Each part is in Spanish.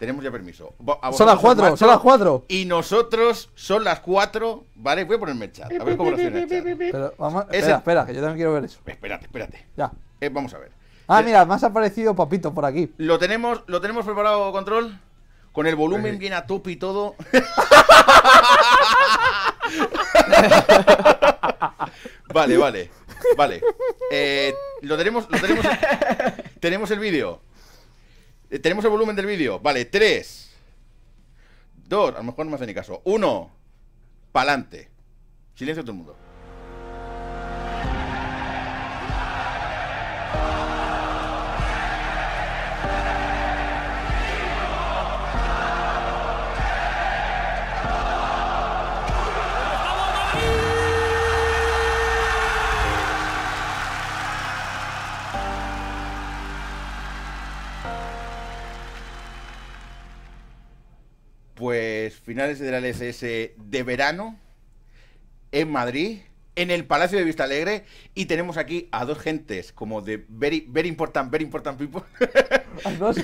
Tenemos ya permiso. son las cuatro, son las cuatro. Y nosotros son las cuatro. Vale, voy a ponerme el chat. A ver cómo lo hacen espera, espera, que yo también quiero ver eso. Espérate, espérate. Ya. Eh, vamos a ver. Ah, eh, mira, más ha aparecido Papito por aquí. Lo tenemos, lo tenemos preparado, control. Con el volumen eh, bien a tope y todo. vale, vale. Vale. lo tenemos, lo tenemos. tenemos el vídeo. Eh, Tenemos el volumen del vídeo. Vale, tres Dos A lo mejor no me hace ni caso. Uno Pa'lante. Silencio todo el mundo. finales de la LSS de verano en Madrid, en el Palacio de Vista Alegre, y tenemos aquí a dos gentes, como de Very, very Important, Very Important People. A dos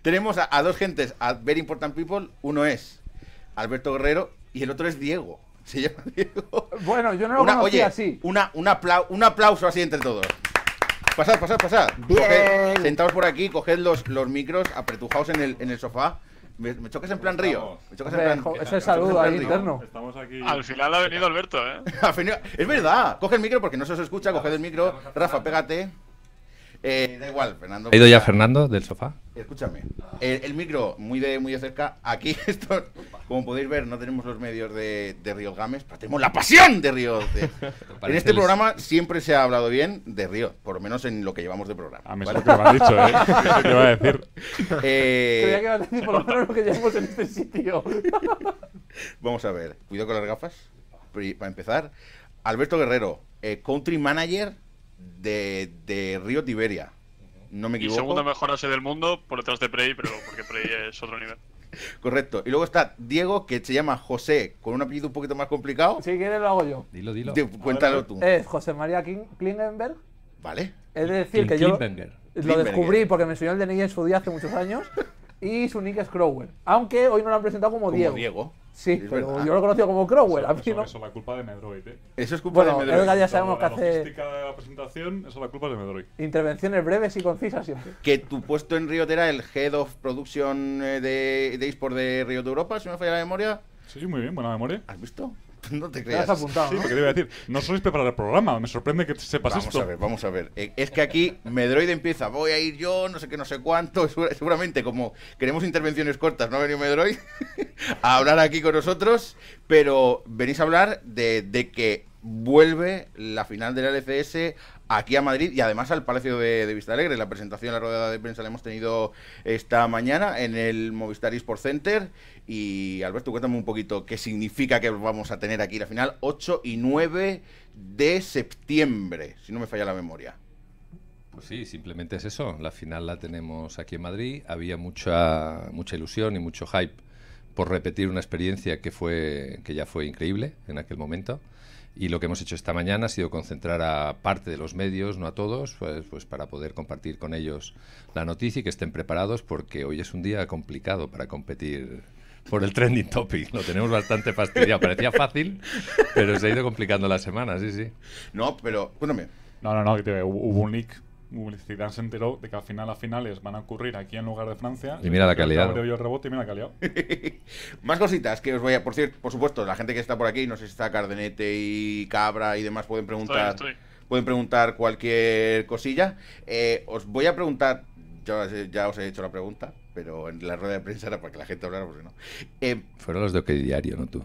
tenemos a, dos gentes, a Very Important People, uno es Alberto Guerrero y el otro es Diego. Se llama Diego. Bueno, yo no lo una, así. Una, un, un aplauso así entre todos. Pasad, pasad, pasad. Bien. sentaos por aquí, coged los, los micros, apretujaos en el, en el sofá me, choques chocas en plan río. Me chocas en plan. saludo ahí interno. Al final ha venido Alberto, ¿eh? es verdad. Coge el micro porque no se os escucha. Coged el micro. Rafa, pégate. Eh, da igual, Fernando. ¿Ha ido ya Fernando del sofá? Escúchame, el, micro muy de muy de cerca. Aquí, esto, como podéis ver, no tenemos los medios de, Río Games, pero tenemos la pasión de Río. en este programa siempre se ha hablado bien de Río, por lo menos en lo que llevamos de programa. me dicho, ¿eh? a decir. Eh, lo que en este sitio. Vamos a ver, cuidado con las gafas, para empezar. Alberto Guerrero, eh, country manager de Río Tiberia no me equivoco. Y segunda mejor base del mundo por detrás de Prey, pero porque Prey es otro nivel. Correcto. Y luego está Diego, que se llama José, con un apellido un poquito más complicado. Si quieres lo hago yo. Dilo, dilo. cuéntalo tú. Es José María Klingenberg. Vale. Es decir, que yo lo descubrí porque me enseñó el DNI en su día hace muchos años. Y su nick es Crowell. Aunque hoy no lo han presentado como, como Diego. Sí, pero ah, yo lo he conocido como Crowell. Eso, es la culpa de Medroid. ¿eh? Eso es culpa de Medroid. Bueno, ya sabemos que hace. de la presentación, eso es la culpa de Medroid. Intervenciones breves y concisas siempre. Que tu puesto en Riot era el Head of Production eh, de, de eSport de Riot de Europa, si me falla la memoria. Sí, muy bien, buena memoria. ¿Has visto? No te creas. sí, ¿no? porque te iba decir, sois preparar el programa, me sorprende que sepas esto. Vamos a ver, vamos a ver. Eh, es que aquí Medroid empieza, voy a ir yo, no sé qué, no sé cuánto. Seguramente, como queremos intervenciones cortas, no ha venido Medroid a hablar aquí con nosotros, pero venís a hablar de, de que vuelve la final del LCS aquí a Madrid y además al Palacio de, Vista Alegre. La presentación, la rueda de prensa la hemos tenido esta mañana en el Movistar Esports Center. Y Alberto, cuéntame un poquito qué significa que vamos a tener aquí la final 8 y 9 de septiembre, si no me falla la memoria. Pues sí, simplemente es eso. La final la tenemos aquí en Madrid. Había mucha, mucha ilusión y mucho hype por repetir una experiencia que fue que ya fue increíble en aquel momento. Y lo que hemos hecho esta mañana ha sido concentrar a parte de los medios, no a todos, pues, pues, para poder compartir con ellos la noticia y que estén preparados porque hoy es un día complicado para competir por el trending topic. Lo tenemos bastante fastidiado. Parecía fácil, pero se ha ido complicando la semana, sí, sí. No, pero, cuéntame. No, no, no, hubo un leak publicidad se enteró de que al final a finales van a ocurrir aquí en lugar de Francia. Y mira la calidad. Más cositas que os voy a. Por, cierto, por supuesto, la gente que está por aquí, no sé si está Cardenete y Cabra y demás, pueden preguntar. Pueden preguntar cualquier cosilla. Eh, os voy a preguntar. Ya, ya os he hecho la pregunta, pero en la rueda de prensa era para que la gente hablara, porque no. Eh, Fueron los de OK Diario, no tú.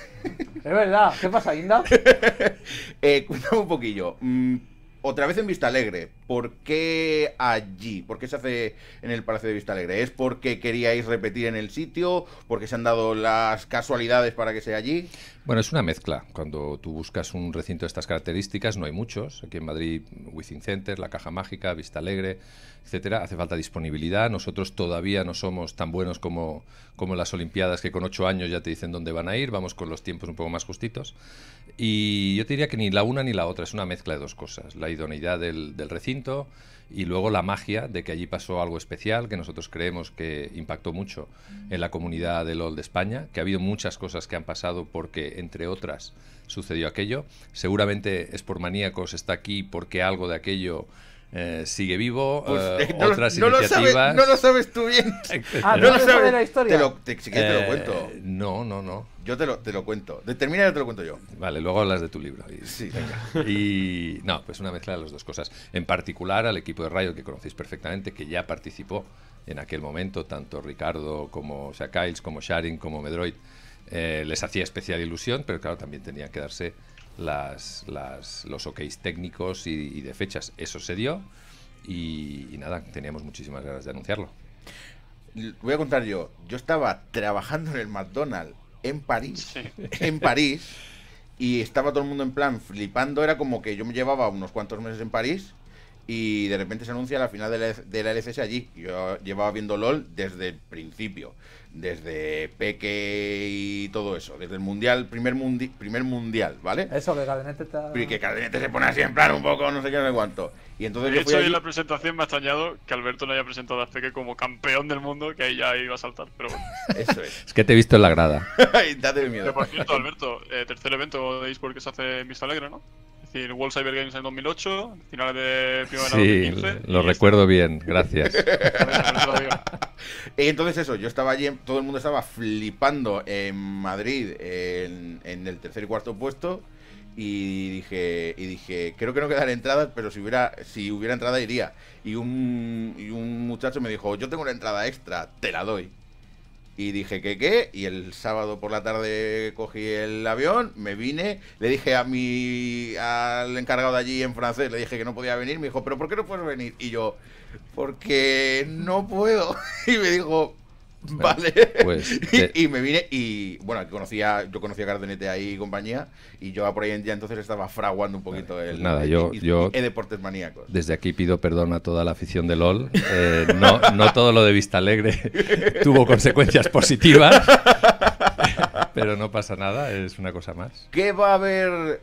es verdad. ¿Qué pasa, Inda? Eh, cuéntame un poquillo. Mm, otra vez en Vista Alegre, ¿Por qué allí? ¿Por qué se hace en el Palacio de Vista Alegre? ¿Es porque queríais repetir en el sitio? ¿Porque se han dado las casualidades para que sea allí? Bueno, es una mezcla. Cuando tú buscas un recinto de estas características, no hay muchos. Aquí en Madrid, Within Center, La Caja Mágica, Vista Alegre, etcétera, hace falta disponibilidad. Nosotros todavía no somos tan buenos como, como las Olimpiadas, que con ocho años ya te dicen dónde van a ir. Vamos con los tiempos un poco más justitos. Y yo te diría que ni la una ni la otra, es una mezcla de dos cosas. La idoneidad del recinto y luego la magia de que allí pasó algo especial que nosotros creemos que impactó mucho en la comunidad del LOL de España, que ha habido muchas cosas que han pasado porque, entre otras, sucedió aquello. Seguramente maníacos está aquí porque algo de aquello eh, sigue vivo, pues, eh, eh, no, otras iniciativas. Lo sabes, no lo sabes tú bien. Ah, no, lo sabes de la historia. Te lo, te, te lo cuento. No, no, no. Yo te lo, te lo cuento. Termina y te lo cuento yo. Vale, luego hablas de tu libro. Y, sí, Y no, pues una mezcla de las dos cosas. En particular al equipo de Rayo que conocéis perfectamente, que ya participó en aquel momento, tanto Ricardo como o como Sharing, como Medroid. les hacía especial ilusión, pero claro, también tenían que darse las, las, los OKs técnicos y, de fechas. Eso se dio y, nada, teníamos muchísimas ganas de anunciarlo. Voy a contar yo, yo estaba trabajando en el McDonald's en París, en París, y estaba todo el mundo en plan flipando, era como que yo me llevaba unos cuantos meses en París y de repente se anuncia la final de la, de LCS allí. Yo llevaba viendo LOL desde el principio, desde Peque y todo eso, desde el mundial, primer, primer mundial, ¿vale? Eso, que Cadenete está... Que Cadenete se pone así en plan un poco, no sé qué, no sé cuánto. Y entonces de hecho, allí... en la presentación me ha extrañado que Alberto no haya presentado a Peque como campeón del mundo, que ahí ya iba a saltar, pero bueno. Eso es. es que te he visto en la grada. Date miedo. por cierto, Alberto, eh, tercer evento de eSport que se hace en Vista Alegre, ¿no? decir, World Cyber Games en 2008, finales de primavera sí, lo recuerdo bien, gracias. y entonces eso, yo estaba allí, todo el mundo estaba flipando en Madrid en, el tercer y cuarto puesto y dije y dije creo que no quedan entradas pero si hubiera si hubiera entrada iría y un, y un muchacho me dijo yo tengo una entrada extra te la doy y dije que qué, y el sábado por la tarde cogí el avión, me vine, le dije a mi al encargado de allí en francés, le dije que no podía venir, me dijo, pero ¿por qué no puedes venir? Y yo, porque no puedo. Y me dijo, pues vale. Pues y, me vine y, bueno, conocía, yo conocía Cardenete ahí y compañía, y yo por ahí en día entonces estaba fraguando un poquito el... Pues nada, yo... E deportes maníacos. Desde aquí pido perdón a toda la afición de LOL. Eh, no, no todo lo de Vista Alegre tuvo consecuencias positivas, pero no pasa nada, es una cosa más. ¿Qué va a haber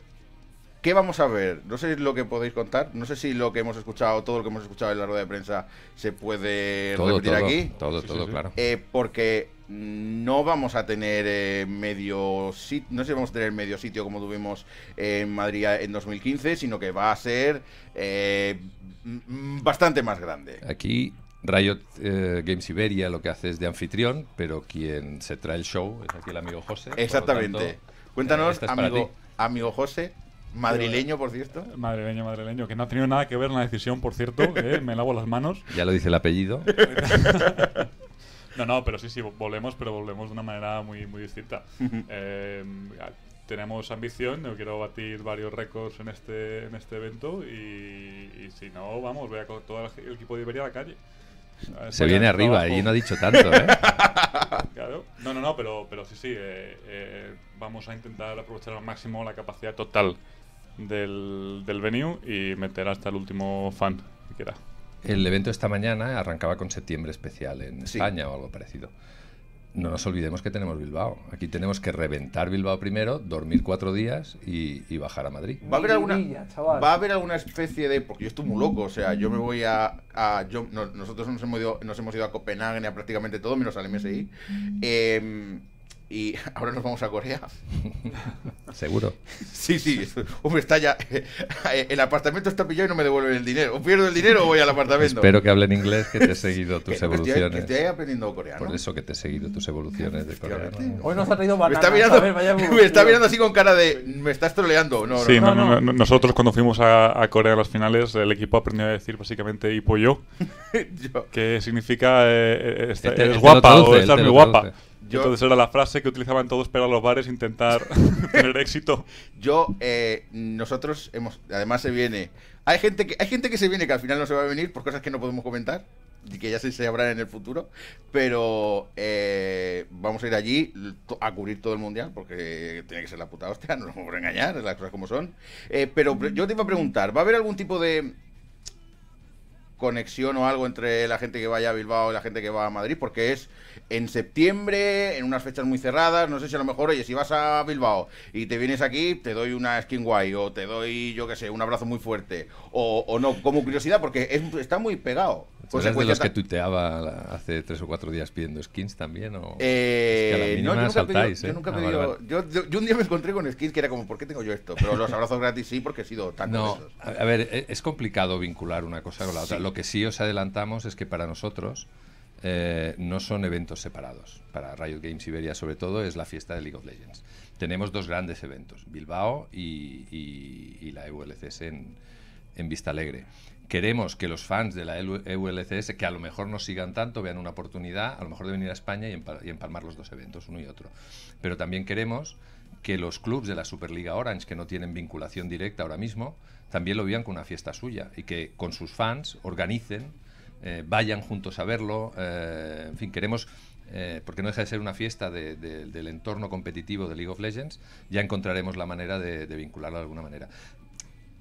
¿Qué vamos a ver? No sé lo que podéis contar. No sé si lo que hemos escuchado, todo lo que hemos escuchado en la rueda de prensa, se puede repetir aquí. Todo, todo, claro. Eh, porque no vamos a tener eh, medio sitio, no sé vamos a tener medio sitio como tuvimos en Madrid en 2015, sino que va a ser eh, bastante más grande. Aquí Riot Games Iberia lo que hace es de anfitrión, pero quien se trae el show es aquí el amigo José. Exactamente. Cuéntanos, amigo, amigo José, Madrileño, por cierto. Eh, madrileño, madrileño, que no ha tenido nada que ver en la decisión, por cierto. ¿eh? Me lavo las manos. Ya lo dice el apellido. no, no, pero sí, sí, volvemos, pero volvemos de una manera muy, muy distinta. Eh, tenemos ambición, yo quiero batir varios récords en este, en este evento y, si no, vamos, voy a coger todo el equipo de Iberia a la calle. Se viene arriba y no ha dicho tanto, ¿eh? claro. No, no, no, pero, pero sí, sí, eh, vamos a intentar aprovechar al máximo la capacidad total del, del venue y meter hasta el último fan que quiera. El evento esta mañana arrancaba con septiembre especial en España o algo parecido. No nos olvidemos que tenemos Bilbao. Aquí tenemos que reventar Bilbao primero, dormir cuatro días y, bajar a Madrid. Va a, haber alguna, va a haber alguna especie de. Porque yo estoy muy loco, o sea, yo me voy a. nosotros nos hemos, ido, nos hemos ido a Copenhague a prácticamente todo, menos al MSI. Eh, em, y ahora nos vamos a Corea. Seguro. Sí, sí. Hombre, está ya. Eh, el apartamento está pillado y no me devuelven el dinero. O pierdo el dinero o voy al apartamento. Espero que hablen inglés, que te he seguido tus evoluciones. Que te haya aprendido coreano. Por eso que te he seguido tus evoluciones de Hoy nos ha traído mal. Me está mirando, así con cara de. Me estás troleando. No, sí, nosotros cuando fuimos a, Corea a las finales, el equipo aprendió a decir básicamente hipo yo, Que significa eh, eh este eres este guapa o estás este muy guapa. Yo, Entonces era la frase que utilizaban todos para los bares intentar tener éxito. Yo, eh, nosotros hemos. Además, se viene. Hay gente, que, hay gente que se viene que al final no se va a venir por cosas que no podemos comentar y que ya se sabrán en el futuro. Pero eh, vamos a ir allí a cubrir todo el mundial porque tiene que ser la puta hostia, no nos vamos a engañar, las cosas como son. Eh, pero yo te iba a preguntar: ¿va a haber algún tipo de conexión o algo entre la gente que vaya a Bilbao y la gente que va a Madrid, porque es en septiembre, en unas fechas muy cerradas, no sé si a lo mejor, oye, si vas a Bilbao y te vienes aquí, te doy una skin guay, o te doy, yo qué sé, un abrazo muy fuerte, o, no, como curiosidad, porque es, está muy pegado. Pues de los que tuiteaba hace tres o cuatro días pidiendo skins también? O... Eh, no, yo nunca saltáis, yo, ¿eh? nunca ah, Yo, yo, un día me encontré con skins que era como, ¿por qué tengo yo esto? Pero los abrazos gratis sí, porque he sido tan esos. a ver, e, es complicado vincular una cosa con la otra. Lo que sí os adelantamos es que para nosotros eh, no son eventos separados. Para Riot Games Iberia, sobre todo, es la fiesta de League of Legends. Tenemos dos grandes eventos, Bilbao y, la EULCS en, en Vista Alegre. Queremos que los fans de la EULCS, que a lo mejor no sigan tanto, vean una oportunidad, a lo mejor de venir a España y, y empalmar los dos eventos, uno y otro. Pero también queremos que los clubes de la Superliga Orange, que no tienen vinculación directa ahora mismo, también lo vivan con una fiesta suya y que con sus fans organicen, eh, vayan juntos a verlo. Eh, en fin, queremos, eh, porque no deja de ser una fiesta del entorno competitivo de League of Legends, ya encontraremos la manera de, vincularlo de alguna manera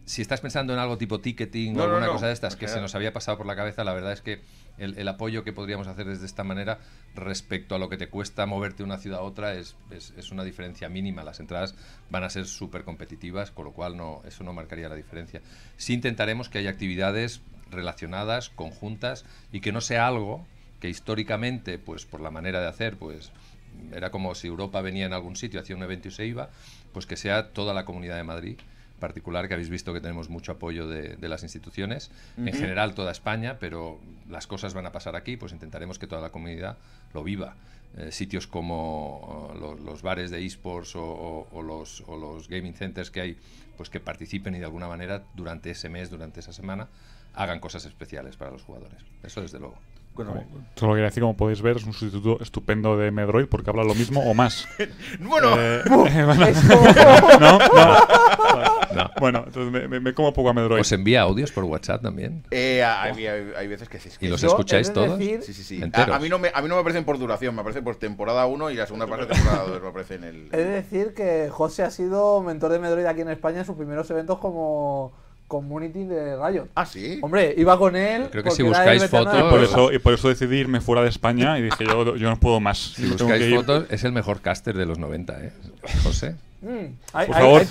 si estás pensando en algo tipo ticketing o alguna cosa de estas que se nos había pasado por la cabeza, la verdad es que el, apoyo que podríamos hacer desde esta manera respecto a lo que te cuesta moverte de una ciudad a otra es, una diferencia mínima. Las entradas van a ser súper competitivas, con lo cual eso no marcaría la diferencia. Sí intentaremos que haya actividades relacionadas, conjuntas, y que no sea algo que históricamente, pues por la manera de hacer, pues era como si Europa venía en algún sitio, hacía un evento y se iba, pues que sea toda la comunidad de Madrid particular, que habéis visto que tenemos mucho apoyo de, las instituciones, en general toda España, pero las cosas van a pasar aquí, pues intentaremos que toda la comunidad lo viva. Eh, sitios como oh, los, bares de esports o, los, los, gaming centers que hay, pues que participen y de alguna manera durante ese mes, durante esa semana, hagan cosas especiales para los jugadores. Eso desde luego. Bueno, eh, solo quería decir, como podéis ver, es un sustituto estupendo de Medroid porque habla lo mismo o más. bueno, eh, no, no. Bueno, entonces me, me, como poco a medroid. ¿Os envía audios por WhatsApp también? Eh, hay, veces que sí. ¿Y los escucháis todos? Sí, sí, sí. A, mí no me, a por duración, me aparecen por temporada 1 y la segunda parte de temporada 2 me aparece en el... Es decir que José ha sido mentor de Medroid aquí en España en sus primeros eventos como community de Riot. Ah, sí. Hombre, iba con él. creo que si buscáis fotos. Y por, eso, y por eso decidí irme fuera de España y dije, yo, no puedo más. Si, si buscáis fotos, es el mejor caster de los 90, ¿eh? José. ¿eh? por favor,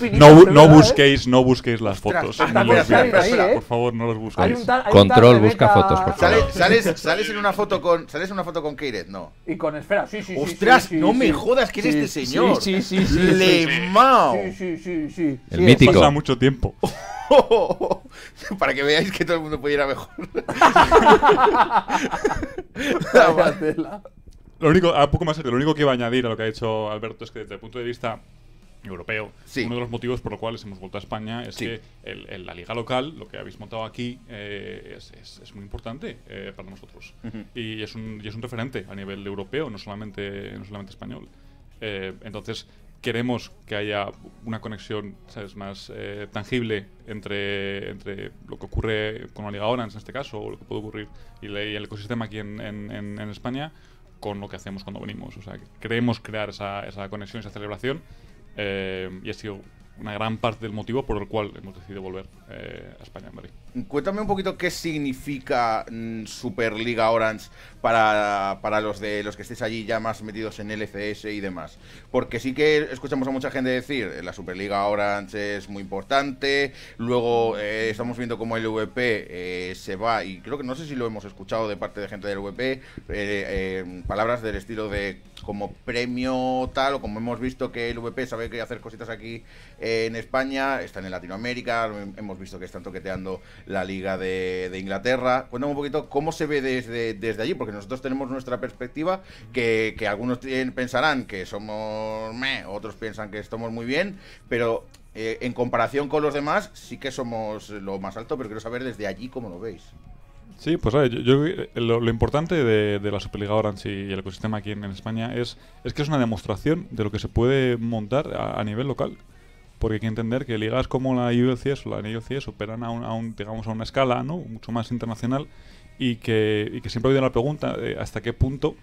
no, busquéis, no busquéis las fotos. Por favor, no las busquéis. Control, busca fotos, por favor. ¿Sales, en una foto con, sales una foto con Keiret, ¿no? Y con Espera sí, sí. sí, no me jodas, ¿quién es este señor? Sí, sí, sí. Sí, sí, sí. El mítico. Pasa mucho tiempo. Para que veáis que todo el mundo pudiera mejor. lo único, a poco más lo único que iba a añadir a lo que ha dicho Alberto es que desde el punto de vista europeo. Uno de los motivos por los cuales hemos vuelto a España es que la liga local, lo que habéis montado aquí, eh, es, muy importante eh, para nosotros. y, es un, referente a nivel europeo, no solamente, no solamente español. Eh, entonces, queremos que haya una conexión más tangible entre, entre lo que ocurre con la Liga ahora, en este caso, o lo que puede ocurrir y, el ecosistema aquí en, España con lo que hacemos cuando venimos. O sea, queremos crear esa, esa conexión, esa celebración eh, y ha sido una gran parte del motivo por el cual hemos decidido volver eh, a España en Madrid. Cuéntame un poquito qué significa mm, Superliga Orange para, para los de los que estéis allí ya más metidos en LCS y demás. Porque sí que escuchamos a mucha gente decir, eh, la Superliga Orange es muy importante, luego eh, estamos viendo cómo el VP eh, se va, y creo que no sé si lo hemos escuchado de parte de gente del VP, palabras del estilo de como premio tal, o como hemos visto que el VP sabe que hacer cositas aquí en España, están en Latinoamérica, hemos visto que están toqueteando la Liga de, Inglaterra. Cuéntame un poquito cómo se ve desde, desde allí, porque nosotros tenemos nuestra perspectiva, que, que algunos pensarán que somos meh, otros piensan que estamos muy bien, pero eh, en comparación con los demás sí que somos lo más alto, pero quiero saber desde allí cómo lo veis. Sí, pues yo, eh, lo, importante de, la Superliga Orange y el ecosistema aquí en, España es, es que es una demostración de lo que se puede montar a nivel local porque hay que entender que ligas como la IOCS o la NIOCS operan a, digamos, a una escala ¿no? mucho más internacional y que, siempre ha habido la pregunta de hasta qué punto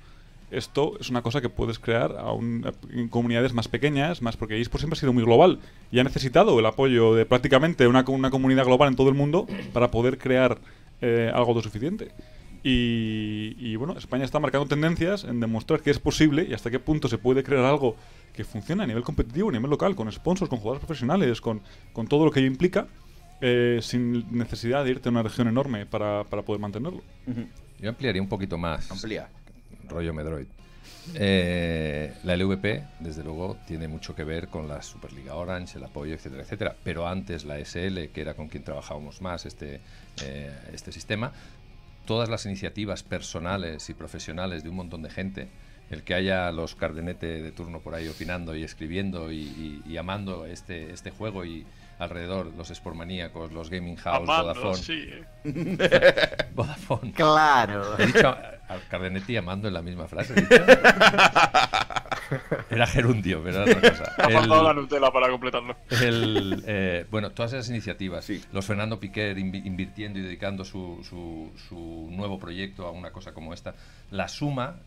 esto es una cosa que puedes crear a en comunidades más pequeñas, más porque por siempre ha sido muy global y ha necesitado el apoyo de prácticamente una, comunidad global en todo el mundo para poder crear eh, algo autosuficiente. suficiente. Y, bueno, España está marcando tendencias en demostrar que es posible y hasta qué punto se puede crear algo que funcione a nivel competitivo, a nivel local, con sponsors, con jugadores profesionales, con, con todo lo que ello implica, eh, sin necesidad de irte a una región enorme para, para poder mantenerlo. Yo ampliaría un poquito más. Amplía. Rollo Medroid. Eh, la LVP, desde luego, tiene mucho que ver con la Superliga Orange, el apoyo, etcétera, etcétera. Pero antes la SL, que era con quien trabajábamos más este, eh, este sistema, todas las iniciativas personales y profesionales de un montón de gente, el que haya los cardenete de turno por ahí opinando y escribiendo y, amando este, este juego y alrededor los sportmaníacos, los gaming house, Vodafone. Sí, Vodafone. Claro. dicho al cardenete y amando en la misma frase. Era gerundio, pero era otra cosa. Ha faltado la Nutella para completarlo. Eh, bueno, todas esas iniciativas. Los Fernando Piquer invirtiendo y dedicando su, su, nuevo proyecto a una cosa como esta. La suma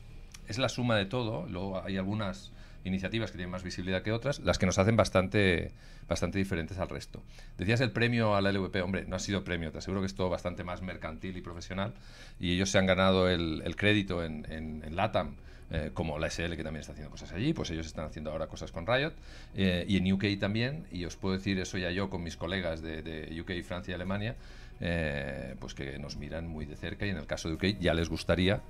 es la suma de todo. Luego hay algunas iniciativas que tienen más visibilidad que otras, las que nos hacen bastante, bastante diferentes al resto. Decías el premio a la LVP, hombre, no ha sido premio, te aseguro que es todo bastante más mercantil y profesional, y ellos se han ganado el, el crédito en, en LATAM eh, como la SL que también está haciendo cosas allí, pues ellos están haciendo ahora cosas con Riot eh, y en UK también, y os puedo decir eso ya yo con mis colegas de, UK, Francia y Alemania, eh, pues que nos miran muy de cerca y en el caso de UK ya les gustaría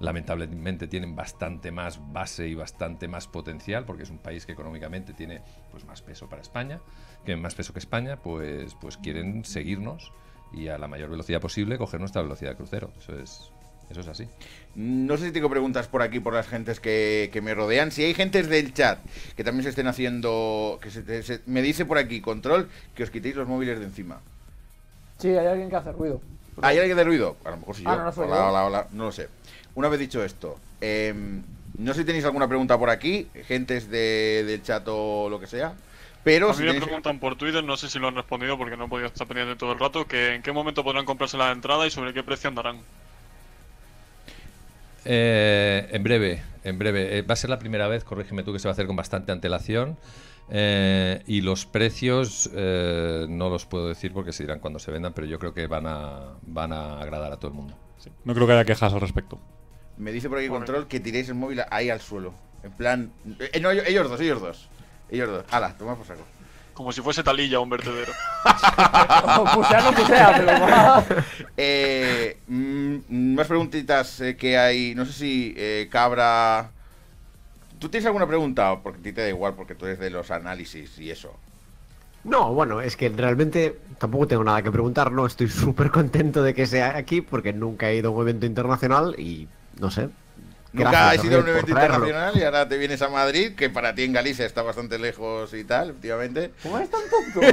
lamentablemente tienen bastante más base y bastante más potencial, porque es un país que económicamente tiene pues, más peso para España, que más peso que España, pues, pues quieren seguirnos y a la mayor velocidad posible coger nuestra velocidad de crucero. Eso es eso es así. No sé si tengo preguntas por aquí, por las gentes que, me rodean. Si hay gentes del chat que también se estén haciendo. que se, me dice por aquí, control, que os quitéis los móviles de encima. Sí, hay alguien que hace ruido. Ah, ¿Hay alguien de ruido? A lo mejor sí ah, yo. No, hola, Hola, hola, no lo sé. Una vez dicho esto, em, no sé si tenéis alguna pregunta por aquí, gentes del chat o lo que sea. Pero a si mí me preguntan por Twitter, no sé si lo han respondido porque no he podido estar pendiente todo el rato, que en qué momento podrán comprarse la entrada y sobre qué precio andarán. Eh, en breve, en breve. Eh, va a ser la primera vez, corrígeme tú, que se va a hacer con bastante antelación. Eh, y los precios eh, no los puedo decir porque se dirán cuando se vendan, pero yo creo que van a, van a agradar a todo el mundo. No creo que haya quejas al respecto. Me dice por aquí control que tiréis el móvil ahí al suelo. En plan. ellos, dos, ellos dos. Ellos dos. Hala, toma por saco. Como si fuese talilla un vertedero. pusea, no pusea, pero eh, mm, Más preguntitas eh, que hay. No sé si eh, Cabra. ¿Tú tienes alguna pregunta? Porque a ti te da igual, porque tú eres de los análisis y eso. No, bueno, es que realmente tampoco tengo nada que preguntar, no, estoy súper contento de que sea aquí porque nunca he ido a un evento internacional y no sé, Nunca has ido un evento internacional y ahora te vienes a Madrid, que para ti en Galicia está bastante lejos y tal, efectivamente. ¿Cómo es tan tonto?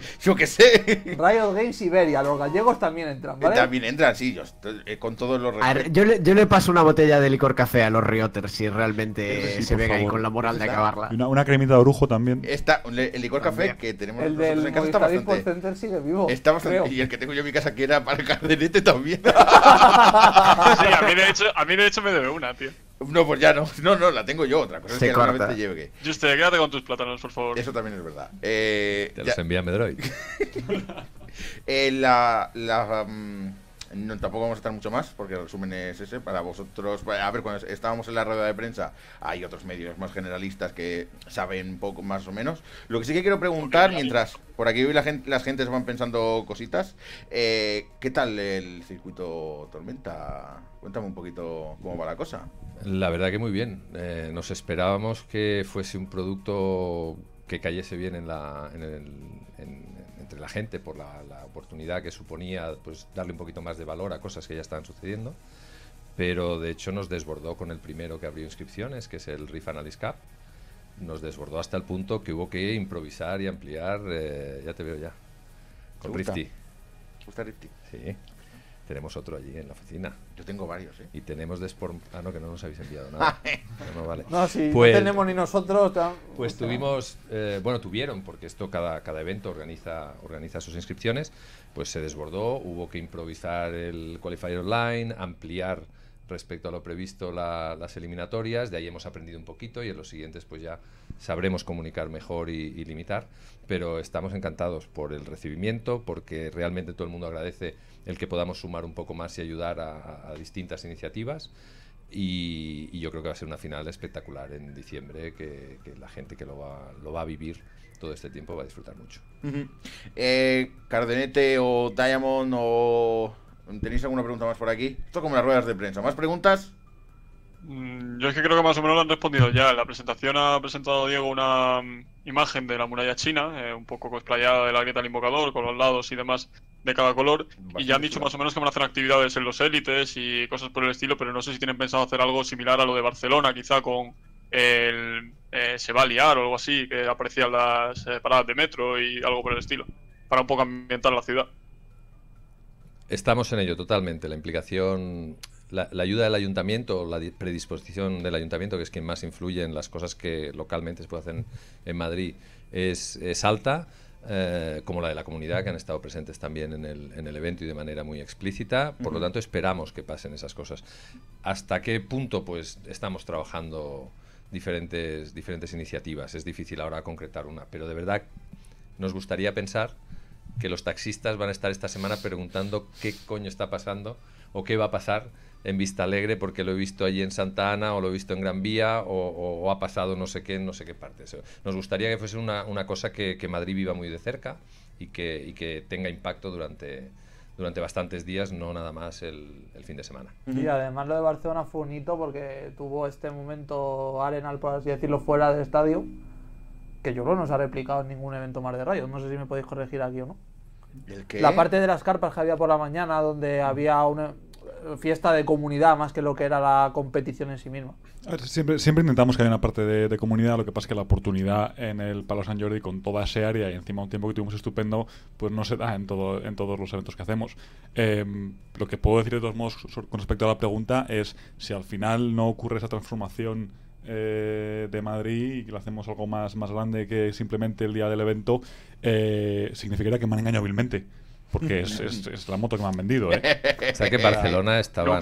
yo qué sé. Riot Games Iberia, los gallegos también entran, ¿vale? También entran, sí, yo, eh, con todos los a yo, le, paso una botella de licor café a los Rioters si realmente se ve ahí con la moral de acabarla. Una, cremita de orujo también. está el licor café que tenemos el nosotros del en casa está bastante. El Center sigue vivo, Y el que tengo yo en mi casa que era para el cardenete también. sí, a mí de hecho, a mí de hecho me debe una, tío. No, pues ya no. No, no, la tengo yo. Otra cosa es que que. Juste, quédate con tus plátanos, por favor. Eso también es verdad. Eh, Te los envía Medroid. eh, la. la, mm, no, tampoco vamos a estar mucho más, porque el resumen es ese. Para vosotros, a ver, cuando estábamos en la rueda de prensa, hay otros medios más generalistas que saben poco más o menos. Lo que sí que quiero preguntar, mientras por aquí hoy la gente, las gentes van pensando cositas, eh, ¿qué tal el circuito Tormenta? Cuéntame un poquito cómo va la cosa. La verdad que muy bien. Eh, nos esperábamos que fuese un producto que cayese bien en, la, el, entre la gente por la, oportunidad que suponía pues, darle un poquito más de valor a cosas que ya estaban sucediendo. Pero de hecho nos desbordó con el primero que abrió inscripciones, que es el Riff Analyst Nos desbordó hasta el punto que hubo que improvisar y ampliar. Eh, ya te veo ya. Con Rifty. Rifty? Sí. Tenemos otro allí en la oficina. Yo tengo varios, ¿eh? Y tenemos de Sport... Ah, no, que no nos habéis enviado nada. no, vale. no, sí, pues, no tenemos ni nosotros... Pues tuvimos... Eh, bueno, tuvieron, porque esto cada, cada evento organiza, organiza sus inscripciones, pues se desbordó, hubo que improvisar el qualifier online, ampliar respecto a lo previsto las eliminatorias, de ahí hemos aprendido un poquito y en los siguientes pues ya sabremos comunicar mejor y, limitar, pero estamos encantados por el recibimiento, porque realmente todo el mundo agradece el que podamos sumar un poco más y ayudar a, distintas iniciativas. Y, yo creo que va a ser una final espectacular en diciembre, que, la gente que lo va, a vivir todo este tiempo va a disfrutar mucho. Eh, Cardenete o Diamond o ¿Tenéis alguna pregunta más por aquí? Esto como las ruedas de prensa. ¿Más preguntas? Mm, yo es que creo que más o menos lo han respondido ya. En la presentación ha presentado Diego una mm, imagen de la muralla china, eh, un poco explayada de la grieta del invocador, con los lados y demás de cada color. y ya han dicho más o menos que van a hacer actividades en los élites y cosas por el estilo, pero no sé si tienen pensado hacer algo similar a lo de Barcelona, quizá con el eh, Se va a liar o algo así, que aparecían las eh, paradas de metro y algo por el estilo, para un poco ambientar la ciudad. Estamos en ello totalmente. La implicación, la, ayuda del ayuntamiento, la predisposición del ayuntamiento, que es quien más influye en las cosas que localmente se pueden hacer en, Madrid, es, alta. Eh, como la de la comunidad, que han estado presentes también en el, evento y de manera muy explícita. Por lo tanto, esperamos que pasen esas cosas. ¿Hasta qué punto pues estamos trabajando diferentes, diferentes iniciativas? Es difícil ahora concretar una, pero de verdad nos gustaría pensar que los taxistas van a estar esta semana preguntando qué coño está pasando o qué va a pasar en Vista Alegre porque lo he visto allí en Santa Ana o lo he visto en Gran Vía o, ha pasado no sé qué no sé qué parte. Nos gustaría que fuese una, cosa que, Madrid viva muy de cerca y que, que tenga impacto durante, durante bastantes días, no nada más el, el, fin de semana. Y además lo de Barcelona fue un hito porque tuvo este momento arenal, por así decirlo, fuera del estadio que yo creo no se ha replicado en ningún evento más de rayos. No sé si me podéis corregir aquí o no. La parte de las carpas que había por la mañana, donde había una fiesta de comunidad más que lo que era la competición en sí misma. siempre, intentamos que haya una parte de, comunidad, lo que pasa es que la oportunidad en el Palo San Jordi con toda esa área y encima un tiempo que tuvimos estupendo, pues no se da en, todo, en todos los eventos que hacemos. Em, lo que puedo decir de todos modos con respecto a la pregunta es si al final no ocurre esa transformación eh, de Madrid y que lo hacemos algo más, más grande que simplemente el día del evento, eh, significaría que me han engañado vilmente. Porque es, la moto que me han vendido, ¿eh? O sea que en Barcelona estaban...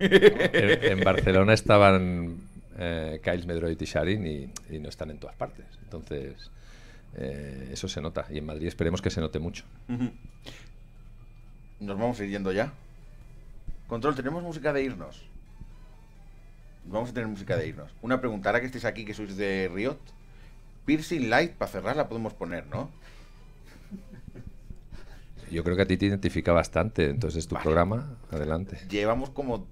En, Barcelona estaban eh, Kyle Medroid y Sharin y, no están en todas partes. Entonces, eso se nota. Y en Madrid esperemos que se note mucho. Nos vamos a yendo ya. Control, tenemos música de irnos. Vamos a tener música de irnos. Una pregunta, ahora que estéis aquí, que sois de Riot, Piercing Light, para cerrar, la podemos poner, ¿no? Yo creo que a ti te identifica bastante, entonces tu programa, adelante. Llevamos como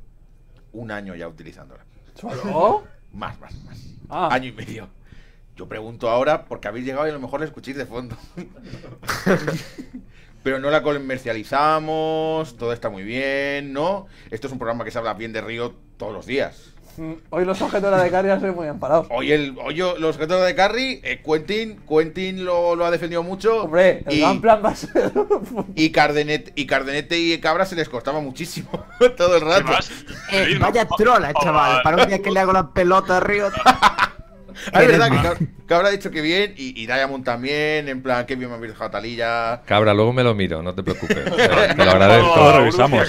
un año ya utilizándola. Más, más, más. Ah. Año y medio. Yo pregunto ahora porque habéis llegado y a lo mejor la escuchéis de fondo. Pero no la comercializamos, todo está muy bien, ¿no? Esto es un programa que se habla bien de Riot todos los días. Mm, hoy los objetos de carry han sido muy amparados. Hoy, el, hoy los objetos de carry, eh, Quentin, Quentin lo, ha defendido mucho. Hombre, el plan va a ser. y, Cardenete y Cabra se les costaba muchísimo todo el rato. Eh, vaya trola, eh, chaval. Ah. Para un día que le hago la pelota arriba. Río. Ah, Cabra, ha dicho que bien y, Diamond también, en plan, que bien me ha dejado Talilla. Cabra, luego me lo miro, no te preocupes. lo agradezco. revisamos,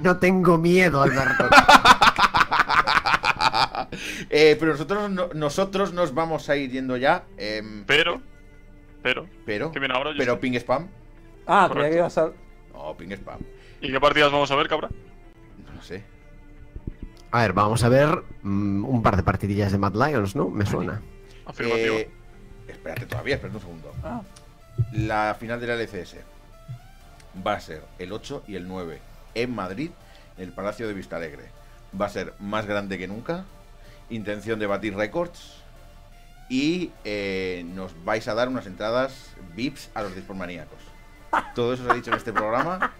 No tengo miedo, Alberto. Eh, pero nosotros, nosotros nos vamos a ir yendo ya. Em, pero, pero, pero, pero ping spam. Ah, creía que ibas a. No, ping spam. ¿Y qué partidas vamos a ver, cabra? No lo sé. A ver, vamos a ver mm, un par de partidillas de Mad Lions, ¿no? Me suena. Afirmativo. Eh, espérate todavía, espérate un segundo. Ah. La final de la LCS va a ser el 8 y el 9 en Madrid, en el Palacio de Vista Alegre Va a ser más grande que nunca, intención de batir récords y eh, nos vais a dar unas entradas VIPs a los maníacos Todo eso se ha dicho en este programa.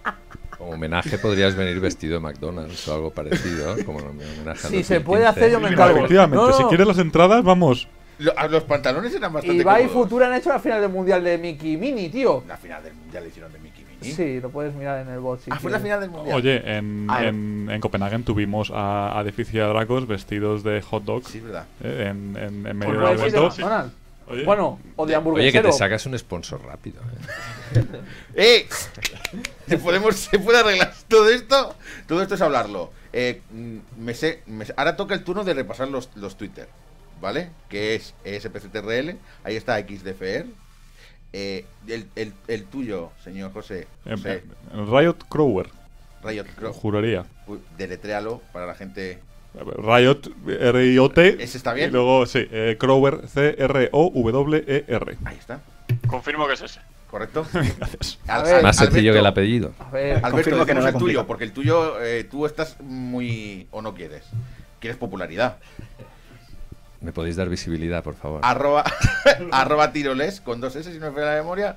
Como homenaje podrías venir vestido de McDonald's o algo parecido, Si se puede hacer, yo me encargo. si quieres las entradas, vamos. Los pantalones eran bastante. Y Futura han hecho la final del mundial de Mickey Mini, tío. La final del mundial hicieron de Mickey ¿Sí? lo puedes mirar en el bot. Ah, Oye, ah, en, Copenhagen tuvimos a, a Deficia vestidos de hot dogs. Sí, verdad. Eh, en, pues medio bueno, o de hamburguesero. Oye, que te sacas un sponsor rápido. ¡Eh! eh ¿Se, podemos, puede arreglar todo esto? Todo esto es hablarlo. Eh, mm, me ahora toca el turno de repasar los, los Twitter. ¿Vale? Que es e SPCTRL. Ahí está XDFR. Eh, el, el, tuyo, señor José. Eh, eh, Riot Crower. Juraría. Deletréalo para la gente. Riot, R-I-O-T. Ese está bien. Y luego, sí, Crower, C-R-O-W-E-R. E Ahí está. Confirmo que es ese. ¿Correcto? Gracias. más sencillo que el apellido. ver, Alberto, este que no es el tuyo, porque el tuyo tú estás muy. o no quieres. Quieres popularidad. Me podéis dar visibilidad, por favor. Arroba, tiroles, con dos S si no me falla la memoria.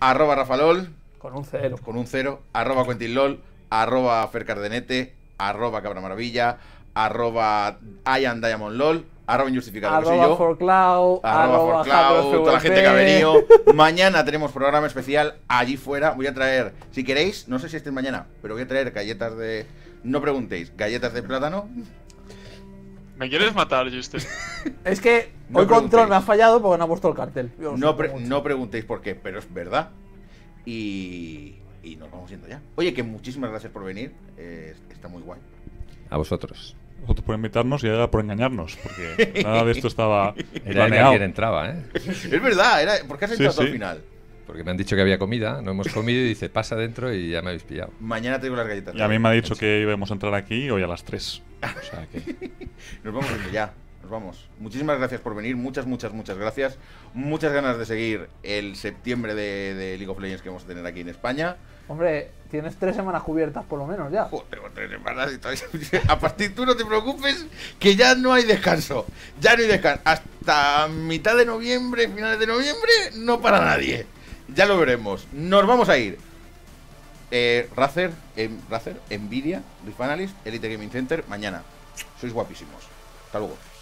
Arroba Rafalol. Con un cero. Con un cero. Arroba Lol Arroba Fercardenete. Arroba Cabra Maravilla. Arroba Ian LOL. Arroba Injustificado, arroba yo. toda la gente que ha venido. mañana tenemos programa especial allí fuera. Voy a traer, si queréis, no sé si estén mañana, pero voy a traer galletas de. No preguntéis, galletas de plátano me quieres matar, Justin. es que hoy Control me ha fallado porque no ha puesto el cartel. No, preguntéis por qué, pero es verdad. Y, nos vamos yendo ya. Oye, que muchísimas gracias por venir. está muy guay. A vosotros. Vosotros por invitarnos y ahora por engañarnos, porque nada de esto estaba. planeado. entraba, ¿eh? es verdad, era, ¿por qué has entrado al final? Porque me han dicho que había comida, no hemos comido y dice, pasa dentro y ya me habéis pillado. Mañana tengo las galletas. Y a mí me ha dicho que íbamos a entrar aquí hoy a las 3. nos vamos ya. Nos vamos. Muchísimas gracias por venir. Muchas, muchas, muchas gracias. Muchas ganas de seguir el septiembre de, League of Legends que vamos a tener aquí en España. Hombre, tienes tres semanas cubiertas por lo menos ya. tengo pues tres semanas y todavía... A partir tú no te preocupes que ya no hay descanso. Ya no hay descanso. Hasta mitad de noviembre, finales de noviembre, no para nadie. Ya lo veremos. Nos vamos a ir. Eh, Razer, en, em, Razer, Nvidia, Rift Analyst, Elite Gaming Center, mañana. Sois guapísimos. Hasta luego.